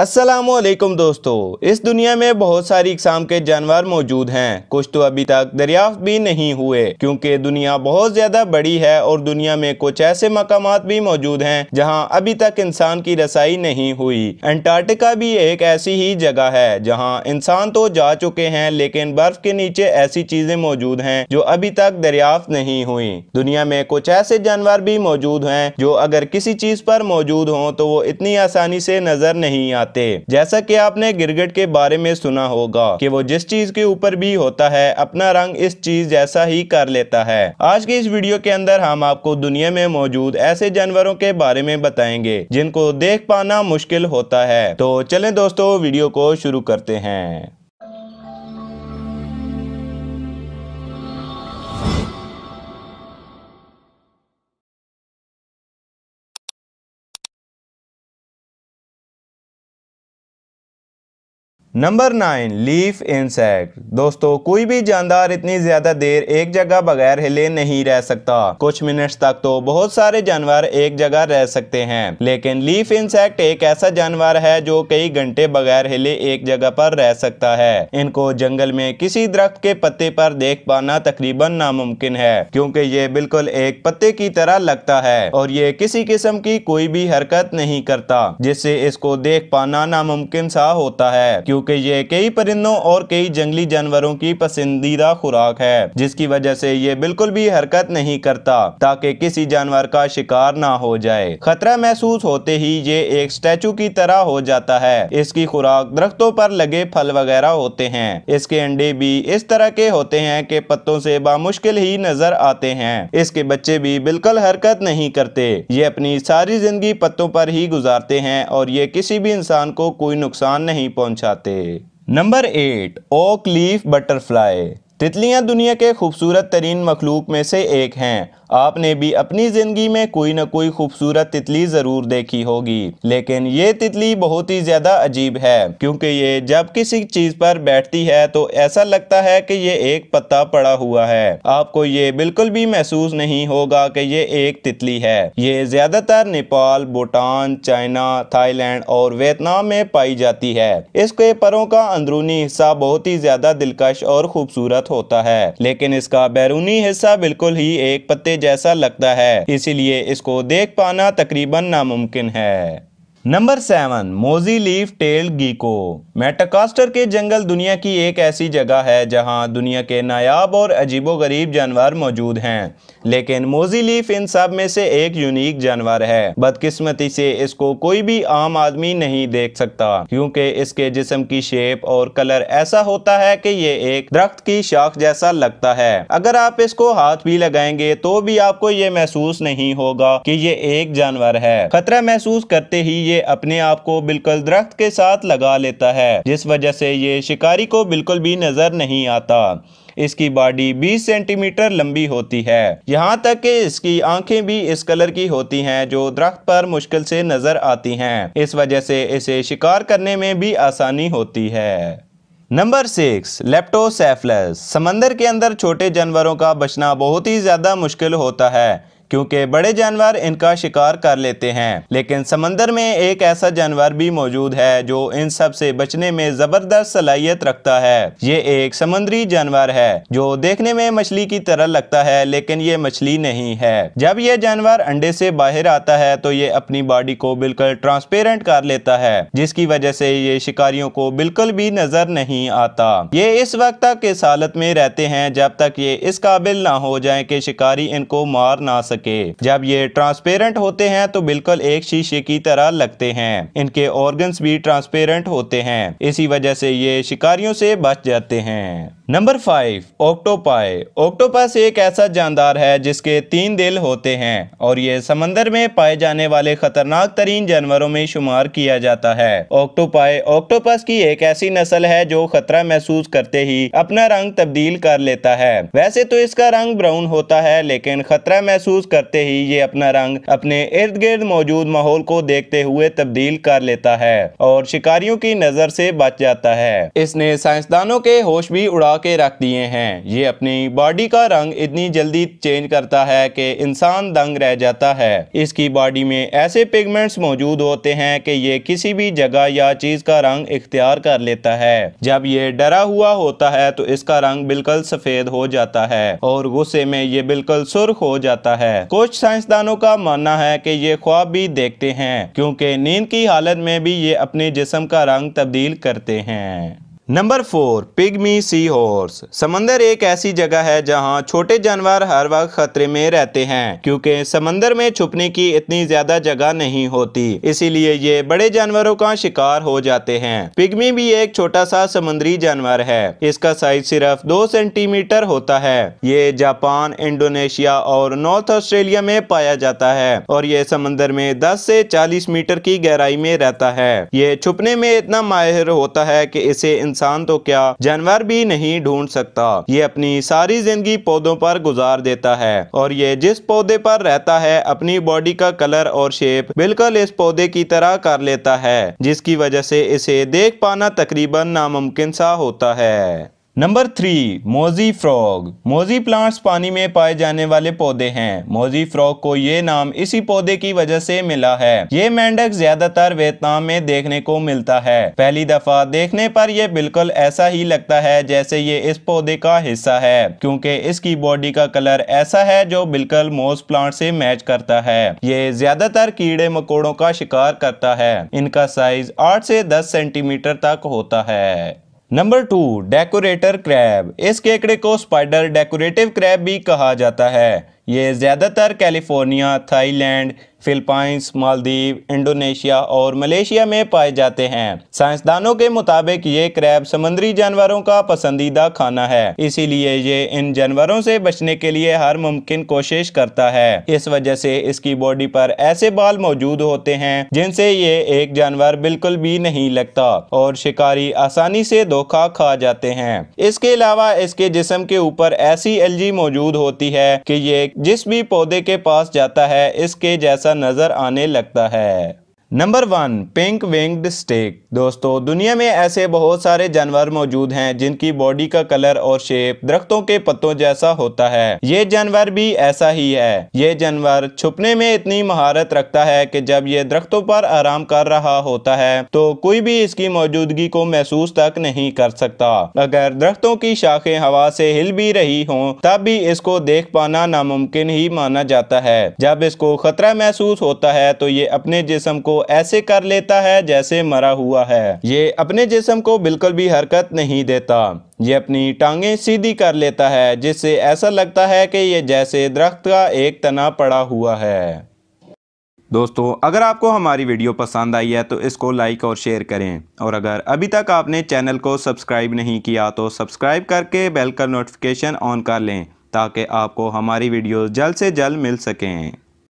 असलकम दोस्तों इस दुनिया में बहुत सारी इकसाम के जानवर मौजूद हैं कुछ तो अभी तक दरियाफ्त भी नहीं हुए क्योंकि दुनिया बहुत ज़्यादा बड़ी है और दुनिया में कुछ ऐसे मकाम भी मौजूद हैं जहां अभी तक इंसान की रसाई नहीं हुई अंटार्कटिका भी एक ऐसी ही जगह है जहां इंसान तो जा चुके हैं लेकिन बर्फ के नीचे ऐसी चीज़ें मौजूद हैं जो अभी तक दरियाफ्त नहीं हुई दुनिया में कुछ ऐसे जानवर भी मौजूद हैं जो अगर किसी चीज़ पर मौजूद हों तो वो इतनी आसानी से नज़र नहीं आते आते जैसा कि आपने गिरगट के बारे में सुना होगा कि वो जिस चीज के ऊपर भी होता है अपना रंग इस चीज जैसा ही कर लेता है आज के इस वीडियो के अंदर हम आपको दुनिया में मौजूद ऐसे जानवरों के बारे में बताएंगे जिनको देख पाना मुश्किल होता है तो चले दोस्तों वीडियो को शुरू करते हैं नंबर नाइन लीफ इंसेक्ट दोस्तों कोई भी जानदार इतनी ज्यादा देर एक जगह बगैर हिले नहीं रह सकता कुछ मिनट्स तक तो बहुत सारे जानवर एक जगह रह सकते हैं लेकिन लीफ इंसेक्ट एक ऐसा जानवर है जो कई घंटे बगैर हिले एक जगह पर रह सकता है इनको जंगल में किसी दरख्त के पत्ते पर देख पाना तकरीबन नामुमकिन है क्योंकि ये बिल्कुल एक पत्ते की तरह लगता है और ये किसी किस्म की कोई भी हरकत नहीं करता जिससे इसको देख पाना नामुमकिन सा होता है क्यों क्योंकि ये कई परिंदों और कई जंगली जानवरों की पसंदीदा खुराक है जिसकी वजह से ये बिल्कुल भी हरकत नहीं करता ताकि किसी जानवर का शिकार ना हो जाए खतरा महसूस होते ही ये एक स्टैचू की तरह हो जाता है इसकी खुराक दरख्तों पर लगे फल वगैरह होते हैं इसके अंडे भी इस तरह के होते हैं कि पत्तों से बामुश्किल ही नजर आते हैं इसके बच्चे भी बिल्कुल हरकत नहीं करते ये अपनी सारी जिंदगी पत्तों पर ही गुजारते हैं और ये किसी भी इंसान को कोई नुकसान नहीं पहुंचाते number eight oak leaf butterfly तितलियां दुनिया के खूबसूरत तरीन मखलूक में से एक हैं आपने भी अपनी ज़िंदगी में कोई ना कोई खूबसूरत तितली ज़रूर देखी होगी लेकिन ये तितली बहुत ही ज़्यादा अजीब है क्योंकि ये जब किसी चीज़ पर बैठती है तो ऐसा लगता है कि ये एक पत्ता पड़ा हुआ है आपको ये बिल्कुल भी महसूस नहीं होगा कि ये एक तितली है ये ज़्यादातर नेपाल भूटान चाइना थाईलैंड और वियतनाम में पाई जाती है इसके परों का अंदरूनी हिस्सा बहुत ही ज़्यादा दिलकश और खूबसूरत होता है लेकिन इसका बैरूनी हिस्सा बिल्कुल ही एक पत्ते जैसा लगता है इसीलिए इसको देख पाना तकरीबन नामुमकिन है number seven mossy leaf tail gecko Madagascar के जंगल दुनिया की एक ऐसी जगह है जहां दुनिया के नायाब और अजीबोगरीब जानवर मौजूद हैं लेकिन मोजी लीफ इन सब में से एक यूनिक जानवर है बदकिस्मती से इसको कोई भी आम आदमी नहीं देख सकता क्योंकि इसके जिसम की शेप और कलर ऐसा होता है कि ये एक दरख्त की शाख जैसा लगता है अगर आप इसको हाथ भी लगाएंगे तो भी आपको ये महसूस नहीं होगा की ये एक जानवर है खतरा महसूस करते ही ये अपने आप को बिल्कुल दरख्त के साथ लगा लेता है जिस वजह से ये शिकारी को बिल्कुल भी नजर नहीं आता इसकी बॉडी 20 सेंटीमीटर लंबी होती है यहाँ तक कि इसकी आंखें भी इस कलर की होती हैं जो दरख्त पर मुश्किल से नजर आती हैं इस वजह से इसे शिकार करने में भी आसानी होती है नंबर सिक्स लेप्टोसेफलस समंदर के अंदर छोटे जानवरों का बचना बहुत ही ज़्यादा मुश्किल होता है क्योंकि बड़े जानवर इनका शिकार कर लेते हैं लेकिन समंदर में एक ऐसा जानवर भी मौजूद है जो इन सब से बचने में ज़बरदस्त सलाहियत रखता है ये एक समुद्री जानवर है जो देखने में मछली की तरह लगता है लेकिन ये मछली नहीं है जब ये जानवर अंडे से बाहर आता है तो ये अपनी बॉडी को बिल्कुल ट्रांसपेरेंट कर लेता है जिसकी वजह से ये शिकारियों को बिल्कुल भी नजर नहीं आता ये इस वक्त तक इस हालत में रहते हैं जब तक ये इस काबिल ना हो जाए कि शिकारी इनको मार ना सके सके जब ये ट्रांसपेरेंट होते हैं तो बिल्कुल एक शीशे की तरह लगते हैं इनके ऑर्गन्स भी ट्रांसपेरेंट होते हैं इसी वजह से ये शिकारियों से बच जाते हैं नंबर फाइव ऑक्टोपाई ऑक्टोपस एक ऐसा जानदार है जिसके तीन दिल होते हैं और ये समंदर में पाए जाने वाले खतरनाक तरीन जानवरों में शुमार किया जाता है ऑक्टोपाई ऑक्टोपस की एक ऐसी नस्ल है जो खतरा महसूस करते ही अपना रंग तब्दील कर लेता है वैसे तो इसका रंग ब्राउन होता है लेकिन खतरा महसूस करते ही ये अपना रंग अपने इर्द गिर्द मौजूद माहौल को देखते हुए तब्दील कर लेता है और शिकारियों की नज़र से बच जाता है इसने साइंसदानों के होश भी उड़ा के रख दिए हैं ये अपनी बॉडी का रंग इतनी जल्दी चेंज करता है कि इंसान दंग रह जाता है इसकी बॉडी में ऐसे पिगमेंट्स मौजूद होते हैं कि ये किसी भी जगह या चीज़ का रंग इख्तियार कर लेता है जब ये डरा हुआ होता है तो इसका रंग बिल्कुल सफ़ेद हो जाता है और गुस्से में ये बिल्कुल सुर्ख हो जाता है कुछ साइंसदानों का मानना है कि ये ख्वाब भी देखते हैं क्योंकि नींद की हालत में भी ये अपने जिसम का रंग तब्दील करते हैं number four pygmy sea horse समंदर एक ऐसी जगह है जहां छोटे जानवर हर वक्त खतरे में रहते हैं क्योंकि समंदर में छुपने की इतनी ज्यादा जगह नहीं होती इसीलिए ये बड़े जानवरों का शिकार हो जाते हैं पिग्मी भी एक छोटा सा समुद्री जानवर है इसका साइज सिर्फ दो सेंटीमीटर होता है ये जापान इंडोनेशिया और नॉर्थ ऑस्ट्रेलिया में पाया जाता है और ये समंदर में दस से चालीस मीटर की गहराई में रहता है ये छुपने में इतना माहिर होता है की इसे इंसान तो क्या जानवर भी नहीं ढूंढ सकता ये अपनी सारी जिंदगी पौधों पर गुजार देता है और ये जिस पौधे पर रहता है अपनी बॉडी का कलर और शेप बिल्कुल इस पौधे की तरह कर लेता है जिसकी वजह से इसे देख पाना तकरीबन नामुमकिन सा होता है number three mossy frog mossy plants पानी में पाए जाने वाले पौधे हैं मोजी फ्रॉग को ये नाम इसी पौधे की वजह से मिला है ये मेंढक ज्यादातर वियतनाम में देखने को मिलता है पहली दफा देखने पर यह बिल्कुल ऐसा ही लगता है जैसे ये इस पौधे का हिस्सा है क्योंकि इसकी बॉडी का कलर ऐसा है जो बिल्कुल मोज प्लांट से मैच करता है ये ज्यादातर कीड़े मकोड़ों का शिकार करता है इनका साइज आठ से दस सेंटीमीटर तक होता है नंबर टू डेकोरेटर क्रैब इस केकड़े को स्पाइडर डेकोरेटिव क्रैब भी कहा जाता है ये ज़्यादातर California Thailand Philippines Maldives Indonesia और मलेशिया में पाए जाते हैं साइंसदानों के मुताबिक ये क्रैब समुद्री जानवरों का पसंदीदा खाना है इसीलिए ये इन जानवरों से बचने के लिए हर मुमकिन कोशिश करता है इस वजह से इसकी बॉडी पर ऐसे बाल मौजूद होते हैं जिनसे ये एक जानवर बिल्कुल भी नहीं लगता और शिकारी आसानी से धोखा खा जाते हैं इसके अलावा इसके जिसम के ऊपर ऐसी एलजी मौजूद होती है की ये जिस भी पौधे के पास जाता है इसके जैसा नज़र आने लगता है number one pink winged stick दोस्तों दुनिया में ऐसे बहुत सारे जानवर मौजूद हैं जिनकी बॉडी का कलर और शेप दरख्तों के पत्तों जैसा होता है ये जानवर भी ऐसा ही है ये जानवर छुपने में इतनी महारत रखता है कि जब ये दरख्तों पर आराम कर रहा होता है तो कोई भी इसकी मौजूदगी को महसूस तक नहीं कर सकता अगर दरख्तों की शाखे हवा से हिल भी रही हो तब भी इसको देख पाना नामुमकिन ही माना जाता है जब इसको खतरा महसूस होता है तो ये अपने जिसम को ऐसे कर लेता है जैसे मरा हुआ है ये अपने जिसम को बिल्कुल भी हरकत नहीं देता ये अपनी टांगें सीधी कर लेता है जिससे ऐसा लगता है कि ये जैसे दरख्त का एक तना पड़ा हुआ है दोस्तों अगर आपको हमारी वीडियो पसंद आई है तो इसको लाइक और शेयर करें और अगर अभी तक आपने चैनल को सब्सक्राइब नहीं किया तो सब्सक्राइब करके बेल का नोटिफिकेशन ऑन कर लें ताकि आपको हमारी वीडियो जल्द से जल्द मिल सकें